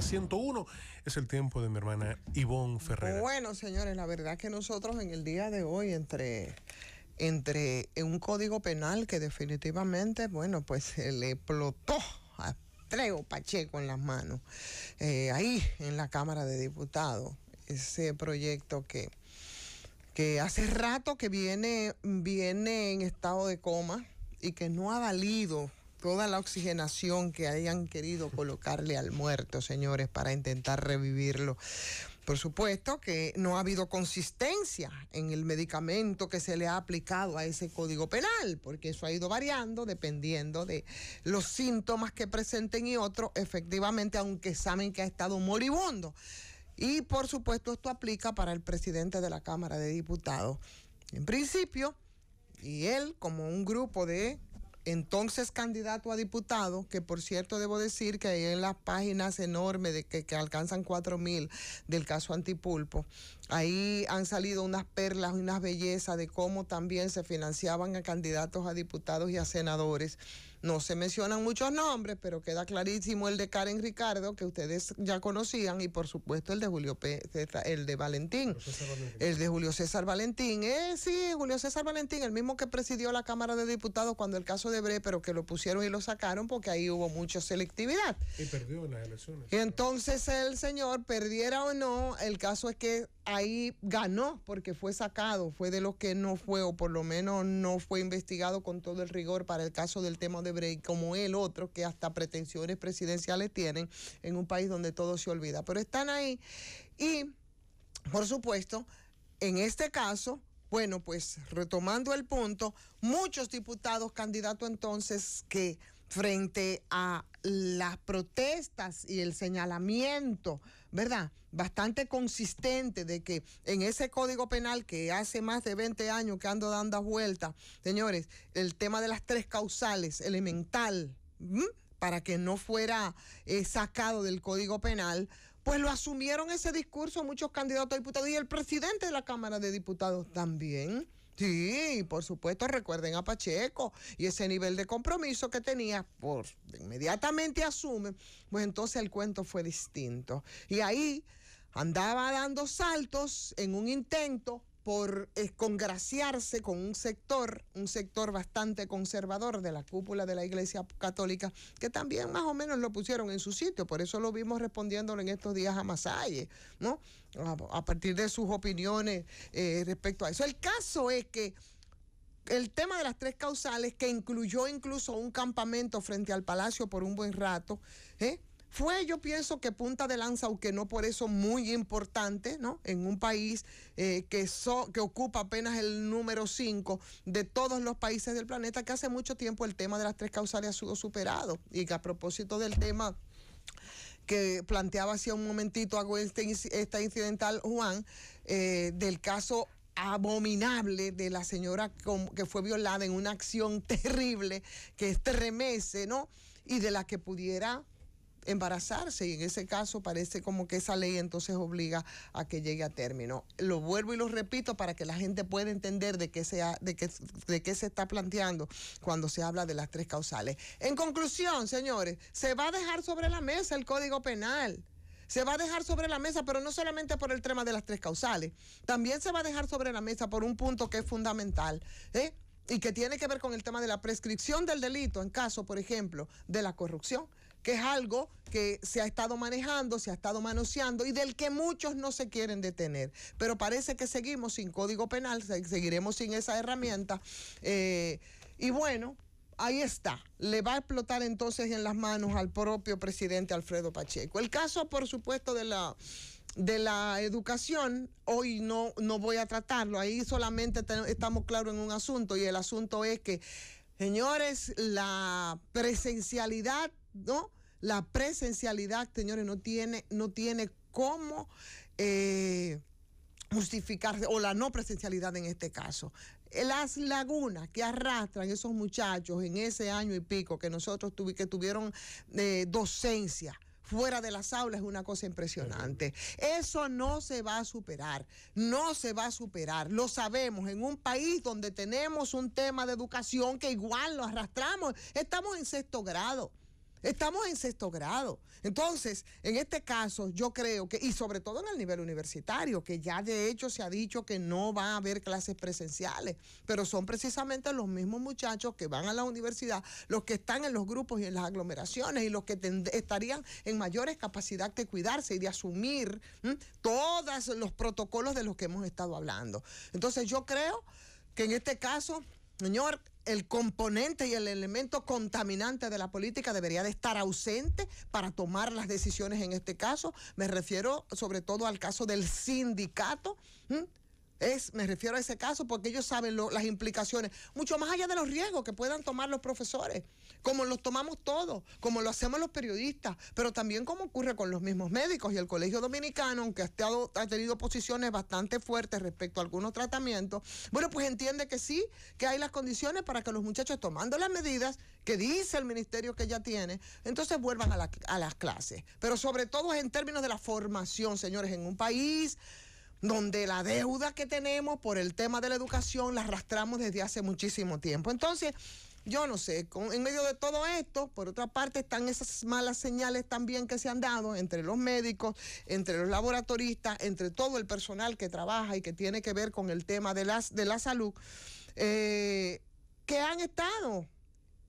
101 Es el tiempo de mi hermana Ivonne Ferreira. Bueno, señores, la verdad que nosotros en el día de hoy, entre entre un código penal que definitivamente, bueno, pues se le explotó a Trego Pacheco en las manos, eh, ahí en la Cámara de Diputados, ese proyecto que, que hace rato que viene, viene en estado de coma y que no ha valido toda la oxigenación que hayan querido colocarle al muerto, señores, para intentar revivirlo. Por supuesto que no ha habido consistencia en el medicamento que se le ha aplicado a ese código penal, porque eso ha ido variando dependiendo de los síntomas que presenten y otros, efectivamente, aunque saben que ha estado moribundo. Y por supuesto esto aplica para el presidente de la Cámara de Diputados. En principio, y él como un grupo de entonces candidato a diputado, que por cierto debo decir que hay en las páginas enormes de que, que alcanzan 4.000 del caso Antipulpo, ahí han salido unas perlas, unas bellezas de cómo también se financiaban a candidatos a diputados y a senadores no se mencionan muchos nombres, pero queda clarísimo el de Karen Ricardo, que ustedes ya conocían, y por supuesto el de Julio P, el de Valentín. El de Julio César Valentín. Eh, sí, Julio César Valentín, el mismo que presidió la Cámara de Diputados cuando el caso de Bre, pero que lo pusieron y lo sacaron porque ahí hubo mucha selectividad. Y perdió en las elecciones. Y entonces el señor, perdiera o no, el caso es que ahí ganó porque fue sacado, fue de los que no fue o por lo menos no fue investigado con todo el rigor para el caso del tema de Breit como el otro que hasta pretensiones presidenciales tienen en un país donde todo se olvida. Pero están ahí y, por supuesto, en este caso... Bueno, pues retomando el punto, muchos diputados candidatos entonces que frente a las protestas y el señalamiento, ¿verdad? Bastante consistente de que en ese código penal que hace más de 20 años que ando dando vueltas, señores, el tema de las tres causales, elemental, para que no fuera eh, sacado del Código Penal, pues lo asumieron ese discurso muchos candidatos a diputados y el presidente de la Cámara de Diputados también. Sí, por supuesto, recuerden a Pacheco y ese nivel de compromiso que tenía, por inmediatamente asume, pues entonces el cuento fue distinto. Y ahí andaba dando saltos en un intento por congraciarse con un sector, un sector bastante conservador de la cúpula de la Iglesia Católica, que también más o menos lo pusieron en su sitio, por eso lo vimos respondiéndolo en estos días a Masalle, ¿no? A, partir de sus opiniones eh, respecto a eso. El caso es que el tema de las tres causales, que incluyó incluso un campamento frente al palacio por un buen rato, ¿eh? fue, yo pienso que punta de lanza, aunque no por eso muy importante, ¿no? En un país eh, que, so, que ocupa apenas el número 5 de todos los países del planeta, que hace mucho tiempo el tema de las tres causales ha sido superado. Y que a propósito del tema que planteaba hacía un momentito hago este, esta incidental Juan, eh, del caso abominable de la señora que fue violada en una acción terrible que estremece, ¿no? Y de la que pudiera embarazarse y en ese caso parece como que esa ley entonces obliga a que llegue a término. Lo vuelvo y lo repito para que la gente pueda entender de qué, de se está planteando cuando se habla de las tres causales. En conclusión, señores, se va a dejar sobre la mesa el Código Penal se va a dejar sobre la mesa, pero no solamente por el tema de las tres causales, también se va a dejar sobre la mesa por un punto que es fundamental ¿eh? y que tiene que ver con el tema de la prescripción del delito en caso, por ejemplo, de la corrupción que es algo que se ha estado manejando, se ha estado manoseando y del que muchos no se quieren detener. Pero parece que seguimos sin código penal, seguiremos sin esa herramienta. Eh, y bueno, ahí está. Le va a explotar entonces en las manos al propio presidente Alfredo Pacheco. El caso, por supuesto, de la de la educación, hoy no, no voy a tratarlo, ahí solamente estamos claros en un asunto y el asunto es que, señores, la presencialidad ¿no? La presencialidad, señores, no tiene, no tiene cómo eh, justificarse, o la no presencialidad en este caso. Las lagunas que arrastran esos muchachos en ese año y pico que nosotros tuvimos que tuvieron eh, docencia fuera de las aulas es una cosa impresionante. Eso no se va a superar, no se va a superar. Lo sabemos en un país donde tenemos un tema de educación que igual lo arrastramos. Estamos en sexto grado. Estamos en sexto grado. Entonces, en este caso, yo creo que, y sobre todo en el nivel universitario, que ya de hecho se ha dicho que no va a haber clases presenciales, pero son precisamente los mismos muchachos que van a la universidad, los que están en los grupos y en las aglomeraciones y los que estarían en mayores capacidad de cuidarse y de asumir todos los protocolos de los que hemos estado hablando. Entonces, yo creo que en este caso, señor, el componente y el elemento contaminante de la política debería de estar ausente para tomar las decisiones en este caso. Me refiero sobre todo al caso del sindicato. Es, me refiero a ese caso porque ellos saben las implicaciones, mucho más allá de los riesgos que puedan tomar los profesores como los tomamos todos, como lo hacemos los periodistas, pero también como ocurre con los mismos médicos y el Colegio Dominicano, aunque ha, tenido posiciones bastante fuertes respecto a algunos tratamientos, bueno, pues entiende que sí, que hay las condiciones para que los muchachos tomando las medidas que dice el ministerio que ya tiene, entonces vuelvan a, a las clases. Pero sobre todo en términos de la formación, señores, en un país donde la deuda que tenemos por el tema de la educación la arrastramos desde hace muchísimo tiempo. Entonces, yo no sé, en medio de todo esto, por otra parte están esas malas señales también que se han dado entre los médicos, entre los laboratoristas, entre todo el personal que trabaja y que tiene que ver con el tema de, las, de la salud, eh, que han estado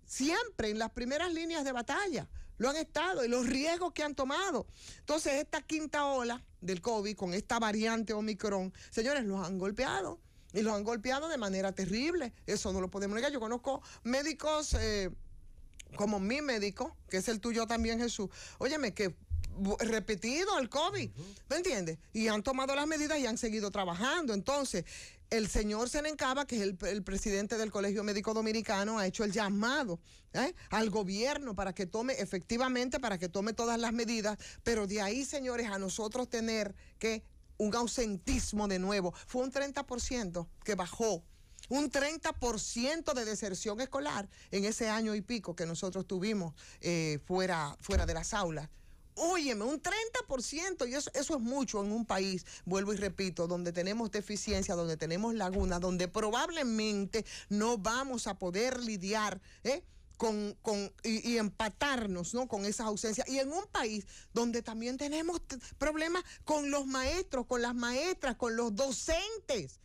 siempre en las primeras líneas de batalla, lo han estado y los riesgos que han tomado. Entonces, esta quinta ola del COVID con esta variante Omicron, señores, los han golpeado y los han golpeado de manera terrible. Eso no lo podemos negar. Yo conozco médicos eh, como mi médico, que es el tuyo también, Jesús. Óyeme, que repetido el COVID, ¿me entiendes? Y han tomado las medidas y han seguido trabajando. Entonces, el señor Senencaba, que es el, presidente del Colegio Médico Dominicano, ha hecho el llamado ¿eh? al gobierno para que tome, efectivamente, para que tome todas las medidas, pero de ahí, señores, a nosotros tener que un ausentismo de nuevo. Fue un 30% que bajó. Un 30% de deserción escolar en ese año y pico que nosotros tuvimos eh, fuera, fuera de las aulas. Óyeme, un 30%, y eso, es mucho en un país, vuelvo y repito, donde tenemos deficiencia, donde tenemos lagunas, donde probablemente no vamos a poder lidiar, ¿eh? con, con y, empatarnos con esas ausencias. Y en un país donde también tenemos problemas con los maestros, con las maestras, con los docentes.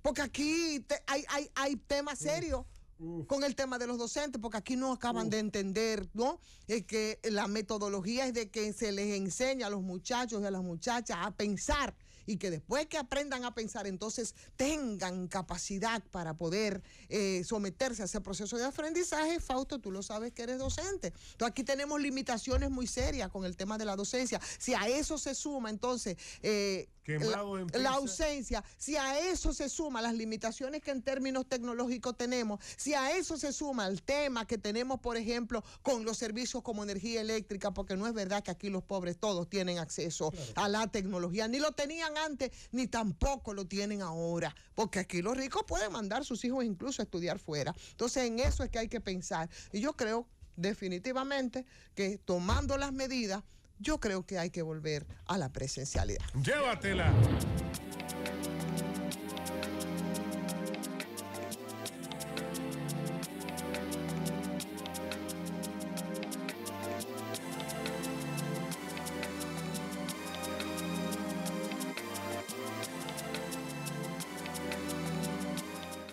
Porque aquí hay, hay, hay temas serios. con el tema de los docentes, porque aquí no acaban de entender, ¿no? Es que la metodología es de que se les enseña a los muchachos y a las muchachas a pensar y que después que aprendan a pensar, entonces tengan capacidad para poder eh, someterse a ese proceso de aprendizaje. Fausto, tú lo sabes que eres docente. Entonces aquí tenemos limitaciones muy serias con el tema de la docencia. Si a eso se suma entonces eh, la, ausencia, si a eso se suma las limitaciones que en términos tecnológicos tenemos, si a eso se suma el tema que tenemos, por ejemplo, con los servicios como energía eléctrica, porque no es verdad que aquí los pobres todos tienen acceso a la tecnología, ni lo tenían antes ni tampoco lo tienen ahora, porque aquí los ricos pueden mandar sus hijos incluso a estudiar fuera. Entonces en eso es que hay que pensar. Y yo creo definitivamente que tomando las medidas, yo creo que hay que volver a la presencialidad. Llévatela.